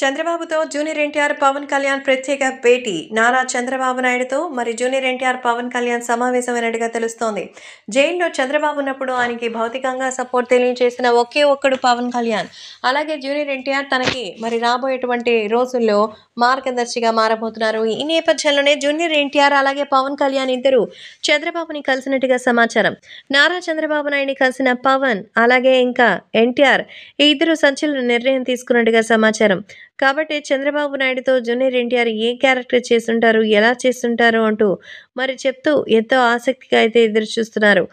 చంద్రబాబుతో junior NTR Pawan Kalyan ప్రత్యేక భేటీ నారా చంద్రబాబు నాయుడుతో మరి జూనియర్ ఎన్టీఆర్ పవన్ కళ్యాణ్ సమావేశమైనట్టుగా తెలుస్తోంది జైల్లో చంద్రబాబు ఉన్నప్పుడు ఆయనకి భౌతికంగా సపోర్ట్ తెలియజేసిన ఒకే ఒక్కడు పవన్ కళ్యాణ్ అలాగే జూనియర్ ఎన్టీఆర్ తనకి మరి రాబోయేటువంటి రోజుల్లో మార్గదర్శిగా మారబోతున్నారు ఈ నేపథ్యంలోనే జూనియర్ ఎన్టీఆర్ అలాగే పవన్ కళ్యాణ్ ఇద్దరు చంద్రబాబుని కలిసినట్టుగా సమాచారం నారా చంద్రబాబు నాయుడిని కలిసిన పవన్ అలాగే ఇంకా ఎన్టీఆర్ ఈ ఇద్దరు సంచలన నిర్ణయం తీసుకున్నట్టుగా సమాచారం కాబట్టి చంద్రబాబు నాయుడుతో జూనియర్ ఎన్టీఆర్ ఏ క్యారెక్టర్ చేస్తుంటారు ఎలా చేస్తుంటారు అంటూ మరి చెప్తూ ఎంతో ఆసక్తిగా అయితే ఎదురు చూస్తున్నారు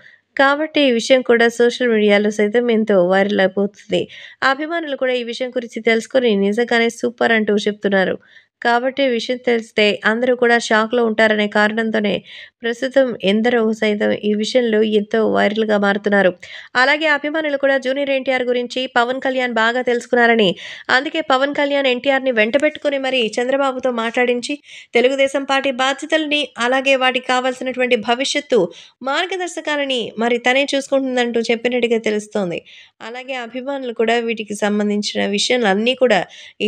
కాబట్టి ఈ విషయం కూడా సోషల్ మీడియాలో సైతం ఎంతో వైరల్ అయిపోతుంది అభిమానులు కూడా ఈ విషయం గురించి తెలుసుకొని నిజంగానే సూపర్ అంటూ చెప్తున్నారు కాబట్టి విషయం తెలిస్తే అందరూ కూడా షాక్లో ఉంటారనే కారణంతోనే ప్రస్తుతం ఎందరో సైతం ఈ విషయంలో ఎంతో వైరల్గా మారుతున్నారు అలాగే అభిమానులు కూడా జూనియర్ ఎన్టీఆర్ గురించి పవన్ కళ్యాణ్ బాగా తెలుసుకున్నారని అందుకే పవన్ కళ్యాణ్ ఎన్టీఆర్ని వెంటబెట్టుకుని మరి చంద్రబాబుతో మాట్లాడించి తెలుగుదేశం పార్టీ బాధ్యతల్ని అలాగే వాటికి కావాల్సినటువంటి భవిష్యత్తు మార్గదర్శకాలని మరి తనే చూసుకుంటుందంటూ చెప్పినట్టుగా తెలుస్తోంది అలాగే అభిమానులు కూడా వీటికి సంబంధించిన విషయాలన్నీ కూడా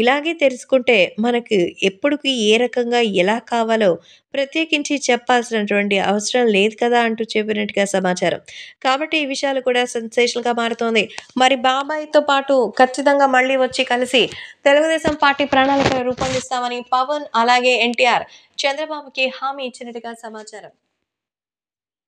ఇలాగే తెలుసుకుంటే మనకు ఎప్పుడుకి ఏ రకంగా ఎలా కావాలో ప్రత్యేకించి చెప్పాల్సినటువంటి అవసరం లేదు కదా అంటూ చెప్పినట్టుగా సమాచారం కాబట్టి ఈ విషయాలు కూడా సెన్సేషన్గా మారుతోంది మరి బాబాయ్తో పాటు ఖచ్చితంగా మళ్ళీ వచ్చి కలిసి తెలుగుదేశం పార్టీ ప్రణాళిక రూపొందిస్తామని పవన్ అలాగే ఎన్టీఆర్ చంద్రబాబుకి హామీ ఇచ్చినట్టుగా సమాచారం